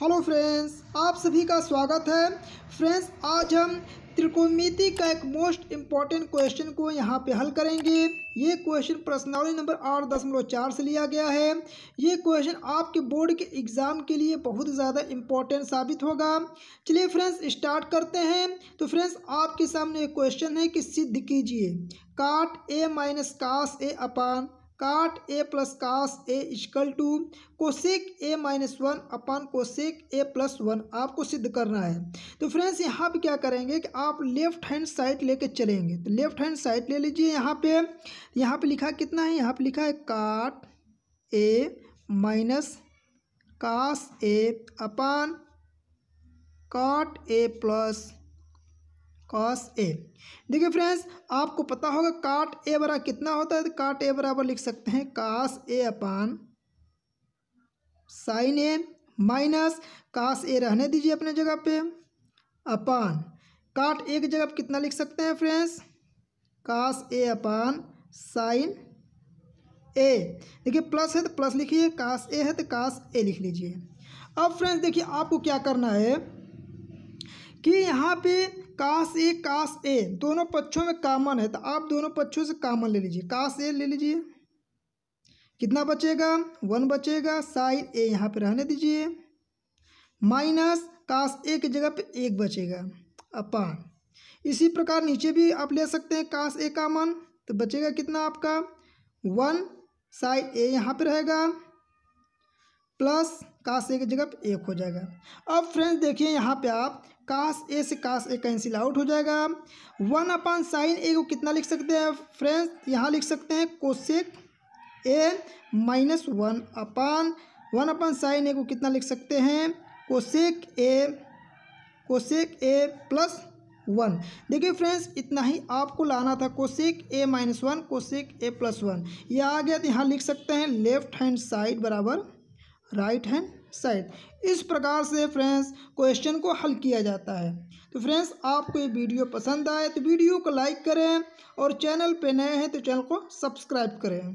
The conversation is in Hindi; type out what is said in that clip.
हेलो फ्रेंड्स आप सभी का स्वागत है फ्रेंड्स आज हम त्रिकोणमिति का एक मोस्ट इम्पॉर्टेंट क्वेश्चन को यहाँ पे हल करेंगे ये क्वेश्चन प्रश्नावली नंबर आठ दशमलव चार से लिया गया है ये क्वेश्चन आपके बोर्ड के एग्ज़ाम के लिए बहुत ज़्यादा इम्पॉर्टेंट साबित होगा चलिए फ्रेंड्स स्टार्ट करते हैं तो फ्रेंड्स आपके सामने एक क्वेश्चन है कि सिद्ध कीजिए काट ए minus cos A upon cot A plus cos A equal to cosec A minus one upon cosec A plus one आपको सिद्ध करना है तो फ्रेंड्स यहाँ पे क्या करेंगे कि आप लेफ्ट हैंड साइड लेके चलेंगे तो लेफ्ट हैंड साइड ले लीजिए यहाँ पे यहाँ पे लिखा कितना है यहाँ पे लिखा है काट ए minus cos A upon cot A plus cos A देखिए फ्रेंड्स आपको पता होगा काट ए बरा कितना होता है तो काट ए बराबर लिख सकते हैं कास A upon sine A minus cos ए रहने दीजिए अपने जगह पे अपान काट ए की जगह पर कितना लिख सकते हैं friends cos A upon sine ए देखिए प्लस है तो प्लस लिखिए कास ए है तो कास ए लिख लीजिए अब फ्रेंड्स देखिए आपको क्या करना है कि यहाँ पे काश ए काश ए दोनों पक्षों में कामन है तो आप दोनों पक्षों से कामन ले लीजिए काश ए ले लीजिए कितना बचेगा वन बचेगा साइन ए यहाँ पे रहने दीजिए माइनस काश ए की जगह पे एक बचेगा अपान इसी प्रकार नीचे भी आप ले सकते हैं काश ए कामन तो बचेगा कितना आपका वन साइन ए यहाँ पर रहेगा प्लस काश ए की जगह पर एक हो जाएगा अब फ्रेंड्स देखिए यहाँ पे आप काश ए से काश ए कैंसिल आउट हो जाएगा वन अपान साइन ए को कितना लिख सकते हैं फ्रेंड्स यहाँ लिख सकते हैं cosec A minus one upon one upon sine A को कितना लिख सकते हैं cosec A cosec A plus one देखिए फ्रेंड्स इतना ही आपको लाना था cosec A minus one cosec A plus one यह आ गया तो यहाँ लिख सकते हैं लेफ्ट हैंड साइड बराबर राइट हैंड साइड इस प्रकार से फ्रेंड्स क्वेश्चन को हल किया जाता है तो फ्रेंड्स आपको ये वीडियो पसंद आए तो वीडियो को लाइक करें और चैनल पे नए हैं तो चैनल को सब्सक्राइब करें